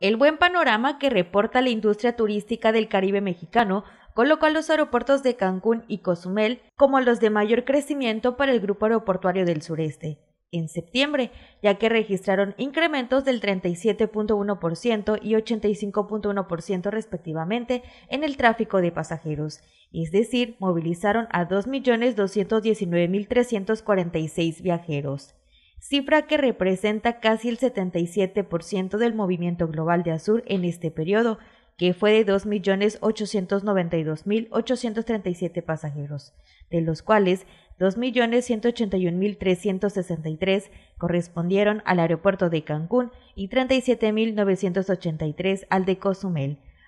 El buen panorama que reporta la industria turística del Caribe mexicano colocó a los aeropuertos de Cancún y Cozumel como los de mayor crecimiento para el grupo aeroportuario del sureste en septiembre, ya que registraron incrementos del 37.1% y 85.1% respectivamente en el tráfico de pasajeros, es decir, movilizaron a 2.219.346 viajeros cifra que representa casi el 77% del movimiento global de Azur en este periodo, que fue de 2.892.837 pasajeros, de los cuales 2.181.363 correspondieron al aeropuerto de Cancún y 37.983 al de Cozumel.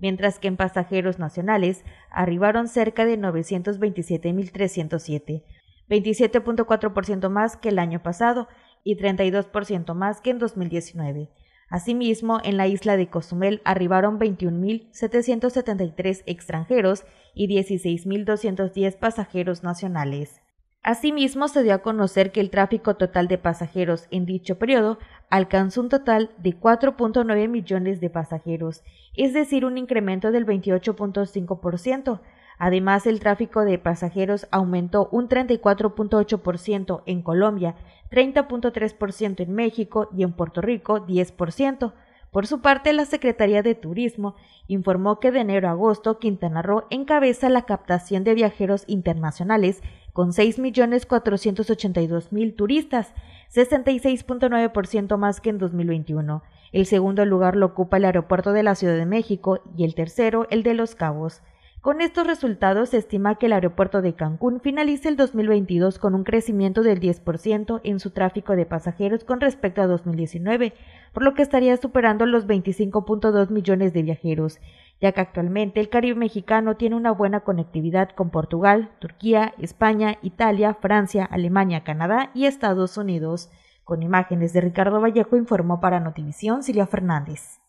mientras que en pasajeros nacionales arribaron cerca de 927.307, 27.4% más que el año pasado y 32% más que en 2019. Asimismo, en la isla de Cozumel arribaron 21.773 extranjeros y 16.210 pasajeros nacionales. Asimismo, se dio a conocer que el tráfico total de pasajeros en dicho periodo alcanzó un total de 4.9 millones de pasajeros, es decir, un incremento del 28.5%. Además, el tráfico de pasajeros aumentó un 34.8% en Colombia, 30.3% en México y en Puerto Rico 10%. Por su parte, la Secretaría de Turismo informó que de enero a agosto Quintana Roo encabeza la captación de viajeros internacionales con 6.482.000 turistas, 66.9% más que en 2021. El segundo lugar lo ocupa el aeropuerto de la Ciudad de México y el tercero el de Los Cabos. Con estos resultados se estima que el aeropuerto de Cancún finalice el 2022 con un crecimiento del 10% en su tráfico de pasajeros con respecto a 2019, por lo que estaría superando los 25.2 millones de viajeros, ya que actualmente el Caribe mexicano tiene una buena conectividad con Portugal, Turquía, España, Italia, Francia, Alemania, Canadá y Estados Unidos. Con imágenes de Ricardo Vallejo informó para Notivisión Silvia Fernández.